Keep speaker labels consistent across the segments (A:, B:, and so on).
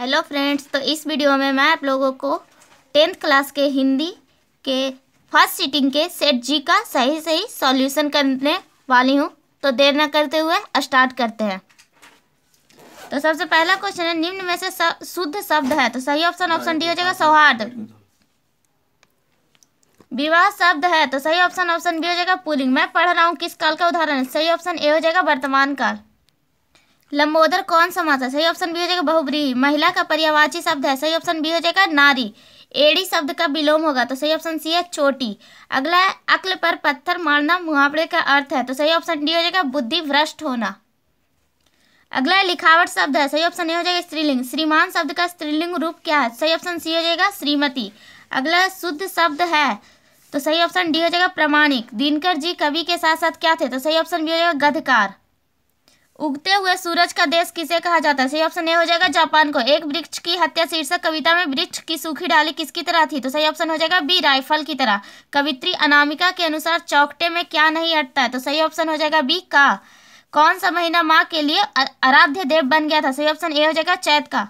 A: hello friends तो इस video में मैं आप लोगों को टेंथ क्लास के हिंदी के फर्स्ट सीटिंग के सेट जी का सही सही सॉल्यूशन करने वाली हूँ तो देर न करते हुए स्टार्ट करते हैं तो सबसे पहला क्वेश्चन है निम्न में से शुद्ध शब्द है तो सही ऑप्शन ऑप्शन डी हो जाएगा सौहार्द विवाह शब्द है तो सही ऑप्शन ऑप्शन बी हो जाएगा पुलिंग मैं पढ़ रहा हूँ किस काल का उदाहरण सही ऑप्शन ए हो जाएगा वर्तमान काल लंबोदर कौन समास है सही ऑप्शन बी हो जाएगा बहुब्रीही महिला का पर्यावाची शब्द है सही ऑप्शन बी हो जाएगा नारी एड़ी शब्द का विलोम होगा तो सही ऑप्शन सी है चोटी अगला है अक्ल पर पत्थर मारना मुहावरे का अर्थ है तो सही ऑप्शन डी हो जाएगा बुद्धि भ्रष्ट होना अगला है लिखावट शब्द है सही ऑप्शन ए हो जाएगा स्त्रीलिंग श्रीमान शब्द का स्त्रीलिंग रूप क्या है सही ऑप्शन सी हो जाएगा श्रीमती अगला शुद्ध शब्द है तो सही ऑप्शन डी हो जाएगा प्रमाणिक दिनकर जी कवि के साथ साथ क्या थे तो सही ऑप्शन बी हो जाएगा गधकार उगते हुए सूरज का देश किसे कहा जाता है सही ऑप्शन ए हो जाएगा जापान को एक वृक्ष की हत्या शीर्षक कविता में वृक्ष की सूखी डाली किसकी तरह थी तो सही ऑप्शन हो जाएगा बी राइफल की तरह कवित्री अनामिका के अनुसार चौकटे में क्या नहीं अटता है तो सही ऑप्शन हो जाएगा बी का कौन सा महीना माँ के लिए आराध्य देव बन गया था सही ऑप्शन ए हो जाएगा चैत का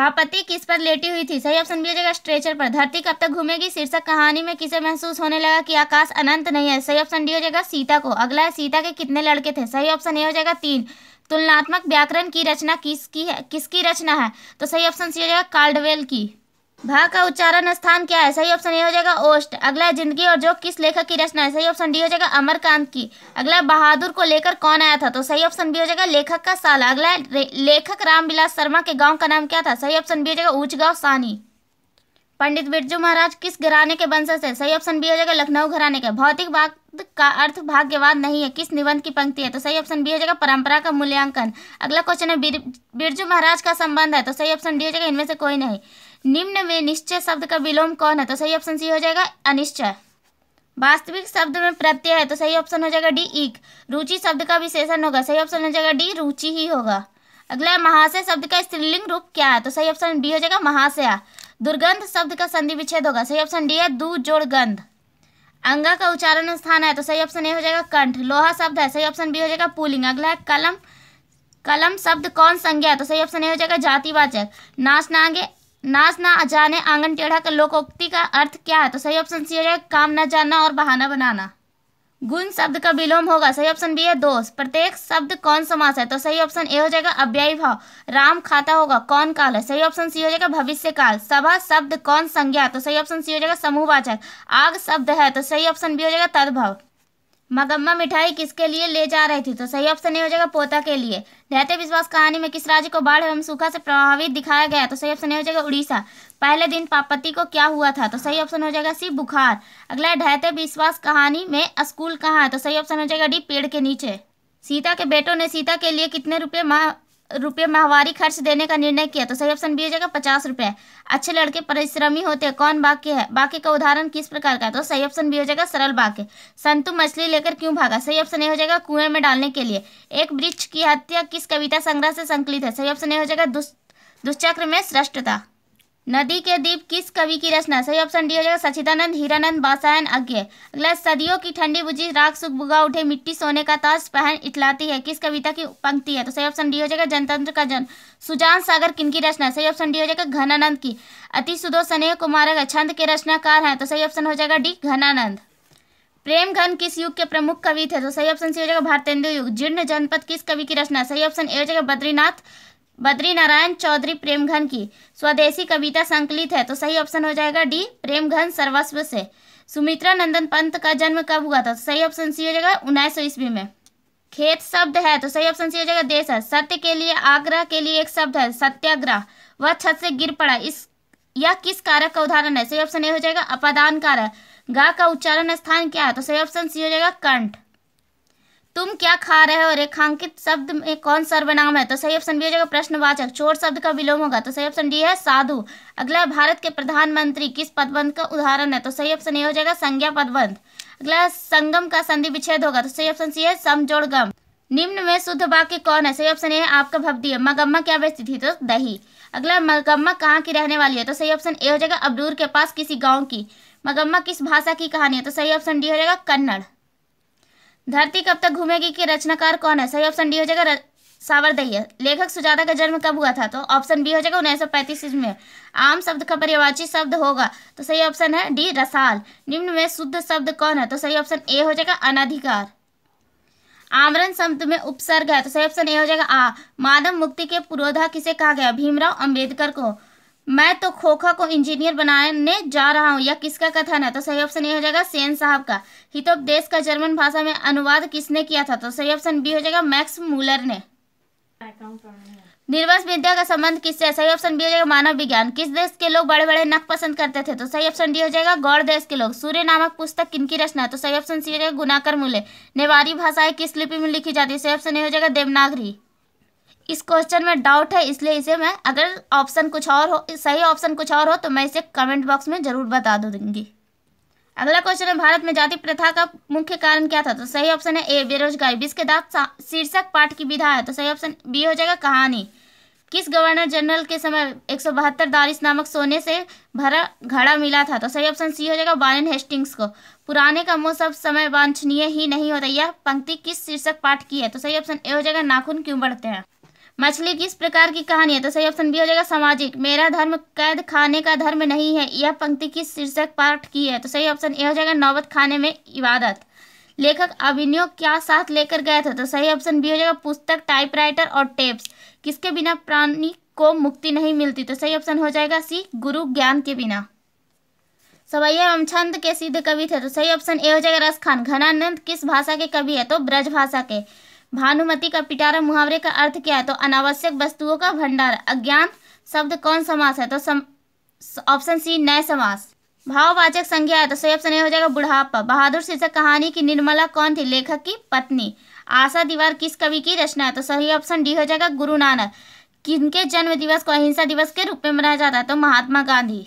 A: पापति पति किस पर लेटी हुई थी सही ऑप्शन हो जाएगा स्ट्रेचर पर धरती कब तक घूमेगी शीर्षक कहानी में किसे महसूस होने लगा कि आकाश अनंत नहीं है सही ऑप्शन डी हो जाएगा सीता को अगला है सीता के कितने लड़के थे सही ऑप्शन ए हो जाएगा तीन तुलनात्मक व्याकरण की रचना किसकी है किसकी रचना है तो सही ऑप्शन सी हो जाएगा कार्डवेल की भा का उच्चारण स्थान क्या है सही ऑप्शन ए हो जाएगा ओस्ट अगला जिंदगी और जो किस लेखक की रचना है सही ऑप्शन डी हो जाएगा अमरकांत की अगला बहादुर को लेकर कौन आया था तो सही ऑप्शन बी हो जाएगा लेखक का साल अगला लेखक रामविलास शर्मा के गांव का नाम क्या था सही ऑप्शन बी हो जाएगा ऊंच गाँव सानी पंडित बिरजू महाराज किस घराने के वंशज है सही ऑप्शन बी हो जाएगा लखनऊ घराने के भौतिक बाग का अर्थ भाग्यवाद नहीं है किस निबंध की पंक्ति है तो सही ऑप्शन बी हो जाएगा परंपरा का मूल्यांकन अगला क्वेश्चन है बिरजू महाराज का संबंध है तो सही ऑप्शन डी हो जाएगा इनमें से कोई नहीं निम्न में निश्चय शब्द का विलोम कौन है तो सही ऑप्शन सी हो जाएगा अनिश्चय वास्तविक शब्द में प्रत्यय है तो सही ऑप्शन हो जाएगा डी ईक रुचि शब्द का विशेषण होगा सही ऑप्शन हो जाएगा डी रुचि ही होगा अगला महाशय शब्द का स्त्रीलिंग रूप क्या है तो सही ऑप्शन बी हो जाएगा महाशया दुर्गंध शब्द का संधि विच्छेद होगा सही ऑप्शन डी है दू जोड़ गंध अंगा का उच्चारण स्थान है तो सही ऑप्शन ए हो जाएगा कंठ लोहा शब्द है सही ऑप्शन बी हो जाएगा पुलिंग अगला है कलम कलम शब्द कौन संज्ञा है तो सही ऑप्शन ए हो जाएगा जातिवाचक नाच ना आगे नाच ना जाने आंगन टेढ़ा का लोकोक्ति का अर्थ क्या है तो सही ऑप्शन सी हो जाएगा काम ना जानना और बहाना बनाना गुण शब्द का विलोम होगा सही ऑप्शन बी है दोष प्रत्येक शब्द कौन समास है तो सही ऑप्शन ए हो जाएगा अव्ययी भाव राम खाता होगा कौन काल है सही ऑप्शन सी हो जाएगा भविष्य काल सभा शब्द कौन संज्ञा तो सही ऑप्शन सी हो जाएगा समूहवाचक आग शब्द है तो सही ऑप्शन बी हो जाएगा तदभाव मगम्मा मिठाई किसके लिए ले जा रही थी तो सही ऑप्शन नहीं हो जाएगा पोता के लिए रहते विश्वास कहानी में किस राज्य को बाढ़ एवं सूखा से प्रभावित दिखाया गया तो सही ऑप्शन नहीं हो जाएगा उड़ीसा पहले दिन पापति को क्या हुआ था तो सही ऑप्शन हो जाएगा सी बुखार अगला ढहते विश्वास कहानी में स्कूल कहाँ है तो सही ऑप्शन हो जाएगा डी पेड़ के नीचे सीता के बेटों ने सीता के लिए कितने रुपये रुपये माहवारी खर्च देने का निर्णय किया तो सही ऑप्शन बी हो जाएगा पचास रुपये अच्छे लड़के परिश्रमी होते हैं कौन वाक्य है वाक्य का उदाहरण किस प्रकार का है तो सही ऑप्शन बी हो जाएगा सरल वाक्य संतु मछली लेकर क्यों भागा सही ऑप्शन ए हो जाएगा कुएं में डालने के लिए एक वृक्ष की हत्या किस कविता संग्रह से संकलित है सही ऑप्शन ए हो जाएगा दुष्चक्र में श्रेष्ठता नदी के दीप किस कवि की रचना सही ऑप्शन डी हो जाएगा सचिदानंद हीरानंद बासायन अज्ञ अगला सदियों की ठंडी बुझी राग सुख बुगा उठे मिट्टी सोने का ताज पहन इतलाती है किस कविता की पंक्ति है तो सही ऑप्शन डी हो जाएगा जनतंत्र का जन सुजान सागर किन की रचना सही ऑप्शन डी हो जाएगा घनानंद की अति सुदो स्नेह कुमार छंद के रचनाकार हैं तो सही ऑप्शन हो जाएगा डी घनानंद प्रेम घन किस युग के प्रमुख कवि थे तो सही ऑप्शन सी हो जाएगा भारतेंदु युग जीर्ण जनपद किस कवि की रचना सही ऑप्शन ए हो जाएगा बद्रीनाथ बद्री नारायण चौधरी प्रेमघन की स्वदेशी कविता संकलित है तो सही ऑप्शन हो जाएगा डी प्रेमघन सर्वस्व से सुमित्रा नंदन पंत का जन्म कब हुआ था तो सही ऑप्शन सी हो जाएगा उन्नीस सौ ईस्वी में खेत शब्द है तो सही ऑप्शन सी हो जाएगा देश है सत्य के लिए आग्रह के लिए एक शब्द है सत्याग्रह वह छत से गिर पड़ा इस यह किस कारक का उदाहरण है सही ऑप्शन ए हो जाएगा अपादान कारक गा का उच्चारण स्थान क्या है तो सही ऑप्शन सी हो जाएगा कंठ तुम क्या खा रहे हो रेखांकित शब्द में कौन सर्वनाम है तो सही ऑप्शन बी हो जाएगा प्रश्नवाचक चोर शब्द का विलोम होगा तो सही ऑप्शन डी है साधु अगला भारत के प्रधानमंत्री किस पदबंध का उदाहरण है तो सही ऑप्शन ए हो जाएगा संज्ञा पदबंध अगला संगम का संधि विच्छेद होगा तो सही ऑप्शन सी है समजोड़गम निम्न में शुद्ध वाक्य कौन है सही ऑप्शन ए आपका भवदीय मगम्मा क्या व्यस्त थी तो दही अगला मगम्मा कहाँ की रहने वाली है तो सही ऑप्शन ए हो जाएगा अबडूर के पास किसी गांव की मगम्मा किस भाषा की कहानी है तो सही ऑप्शन डी हो जाएगा कन्नड़ धरती कब तक घूमेगी की रचनाकार कौन है सही ऑप्शन डी हो जाएगा है लेखक सुजाता का जन्म कब हुआ था तो ऑप्शन बी हो जाएगा उन्नीस सौ पैंतीस ईस्वी में आम शब्द का पर्यवाची शब्द होगा तो सही ऑप्शन है डी रसाल निम्न में शुद्ध शब्द कौन है तो सही ऑप्शन ए हो जाएगा अनाधिकार आमरण शब्द में उपसर्ग है तो सही ऑप्शन ए हो जाएगा आ मानव मुक्ति के पुरोधा किसे कहा गया भीमराव अम्बेडकर को मैं तो खोखा को इंजीनियर बनाने जा रहा हूँ या किसका कथन है तो सही ऑप्शन ये हो जाएगा सेन साहब का हितोपदेश का जर्मन भाषा में अनुवाद किसने किया था तो सही ऑप्शन बी हो जाएगा मैक्स मूलर ने निर्वस विद्या का संबंध किससे है सही ऑप्शन बी हो जाएगा मानव विज्ञान किस देश के लोग बड़े बड़े नख पसंद करते थे तो सही ऑप्शन डी हो जाएगा गौड़ देश के लोग सूर्य नामक पुस्तक किनकी रचना है तो सही ऑप्शन सी हो जाएगा गुनाकर मूल्य नेवारी भाषाएं किस लिपि में लिखी जाती है सही ऑप्शन ए हो जाएगा देवनागरी इस क्वेश्चन में डाउट है इसलिए इसे मैं अगर ऑप्शन कुछ और हो सही ऑप्शन कुछ और हो तो मैं इसे कमेंट बॉक्स में ज़रूर बता दूंगी अगला क्वेश्चन है भारत में जाति प्रथा का मुख्य कारण क्या था तो सही ऑप्शन है ए बेरोजगारी बीस के दांत शीर्षक पाठ की विधा है तो सही ऑप्शन बी हो जाएगा कहानी किस गवर्नर जनरल के समय एक सौ बहत्तर दारिस नामक सोने से भरा घड़ा मिला था तो सही ऑप्शन सी हो जाएगा बारन हेस्टिंग्स को पुराने का मुंह सब समय वांछनीय ही नहीं होता यह पंक्ति किस शीर्षक पाठ की है तो सही ऑप्शन ए हो जाएगा नाखून क्यों बढ़ते हैं मछली किस प्रकार की कहानी है तो सही ऑप्शन बी हो जाएगा सामाजिक मेरा धर्म कैद खाने का धर्म नहीं है यह पंक्ति किस शीर्षक पाठ की है तो सही ऑप्शन ए हो जाएगा नौबत खाने में इबादत लेखक अभिनय क्या साथ लेकर गया था तो सही ऑप्शन बी हो जाएगा पुस्तक टाइपराइटर और टेप्स किसके बिना प्राणी को मुक्ति नहीं मिलती तो सही ऑप्शन हो जाएगा सी गुरु ज्ञान के बिना सवैया एवं छंद के सिद्ध कवि थे तो सही ऑप्शन ए हो जाएगा रस खान घनानंद किस भाषा के कवि है तो ब्रज भाषा के भानुमति का पिटारा मुहावरे का अर्थ क्या है तो अनावश्यक वस्तुओं का भंडार अज्ञान शब्द कौन समास है तो ऑप्शन सी नए समास भाववाचक संज्ञा है तो सही ऑप्शन ए हो जाएगा बुढ़ापा बहादुर शीर्षक कहानी की निर्मला कौन थी लेखक की पत्नी आशा दीवार किस कवि की रचना है तो सही ऑप्शन डी हो जाएगा गुरु नानक किनके जन्म दिवस को अहिंसा दिवस के रूप में मनाया जाता है तो महात्मा गांधी